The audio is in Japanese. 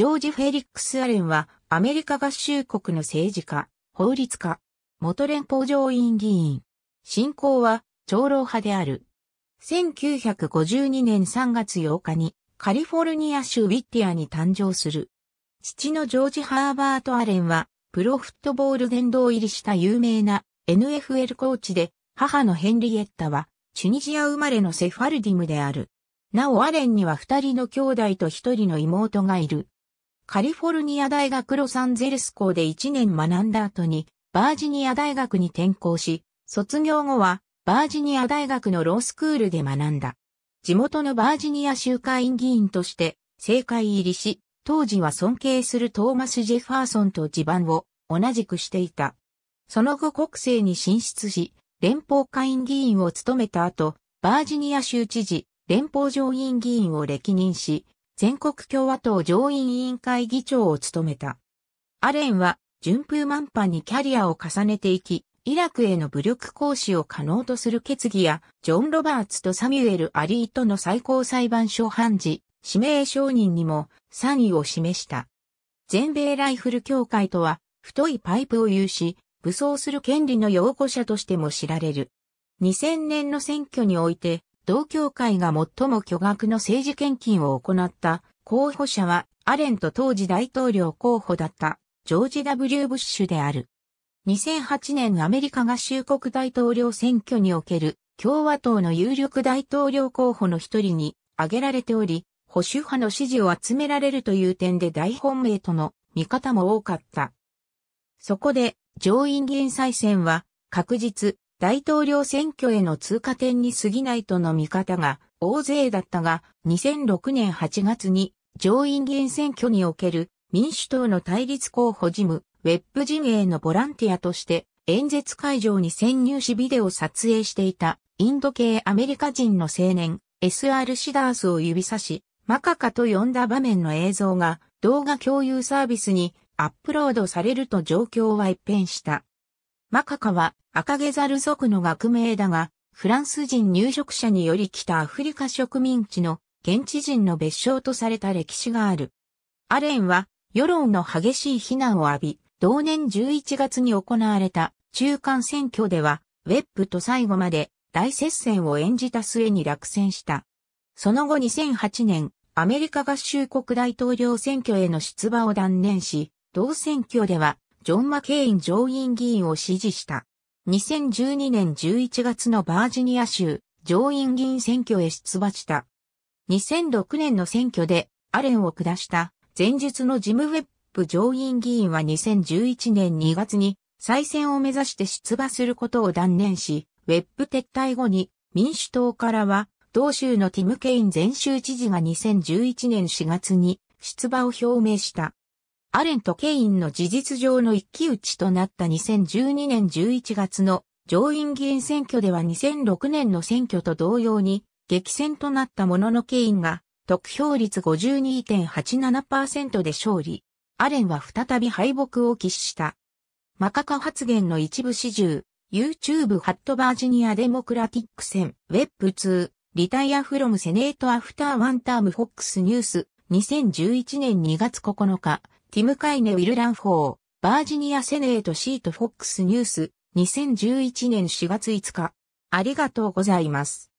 ジョージ・フェリックス・アレンは、アメリカ合衆国の政治家、法律家、元連邦上院議員。信仰は、長老派である。1952年3月8日に、カリフォルニア州ウィッティアに誕生する。父のジョージ・ハーバート・アレンは、プロフットボール殿堂入りした有名な NFL コーチで、母のヘンリエッタは、チュニジア生まれのセファルディムである。なおアレンには二人の兄弟と一人の妹がいる。カリフォルニア大学ロサンゼルス校で1年学んだ後に、バージニア大学に転校し、卒業後は、バージニア大学のロースクールで学んだ。地元のバージニア州会議員として、政界入りし、当時は尊敬するトーマス・ジェファーソンと地盤を同じくしていた。その後国政に進出し、連邦会員議員を務めた後、バージニア州知事、連邦上院議員を歴任し、全国共和党上院委員会議長を務めた。アレンは順風満帆にキャリアを重ねていき、イラクへの武力行使を可能とする決議や、ジョン・ロバーツとサミュエル・アリーとの最高裁判所判事、指名承認にも賛意を示した。全米ライフル協会とは、太いパイプを有し、武装する権利の擁護者としても知られる。2000年の選挙において、同協会が最も巨額の政治献金を行った候補者はアレンと当時大統領候補だったジョージ・ W・ ブッシュである。2008年アメリカ合衆国大統領選挙における共和党の有力大統領候補の一人に挙げられており、保守派の支持を集められるという点で大本命との見方も多かった。そこで上院議員再選は確実、大統領選挙への通過点に過ぎないとの見方が大勢だったが、2006年8月に上院議員選挙における民主党の対立候補事務、ウェッブ陣営のボランティアとして演説会場に潜入しビデオ撮影していたインド系アメリカ人の青年 SR シダースを指差し、マカカと呼んだ場面の映像が動画共有サービスにアップロードされると状況は一変した。マカカは赤毛ザル族の学名だが、フランス人入植者により北アフリカ植民地の現地人の別称とされた歴史がある。アレンは世論の激しい非難を浴び、同年11月に行われた中間選挙では、ウェップと最後まで大接戦を演じた末に落選した。その後2008年、アメリカ合衆国大統領選挙への出馬を断念し、同選挙ではジョン・マケイン上院議員を支持した。2012年11月のバージニア州上院議員選挙へ出馬した。2006年の選挙でアレンを下した前述のジム・ウェップ上院議員は2011年2月に再選を目指して出馬することを断念し、ウェップ撤退後に民主党からは同州のティム・ケイン前州知事が2011年4月に出馬を表明した。アレンとケインの事実上の一騎打ちとなった2012年11月の上院議員選挙では2006年の選挙と同様に激戦となったもののケインが得票率52.87%で勝利。アレンは再び敗北を喫した。マカカ発言の一部始終、YouTube ハットバージニアデモクラティック戦、Web2、リタイアフロムセネートアフターワンタームフォックスニュース、2011年2月9日、ティム・カイネ・ウィル・ランフォー、バージニア・セネート・シート・フォックス・ニュース、2011年4月5日。ありがとうございます。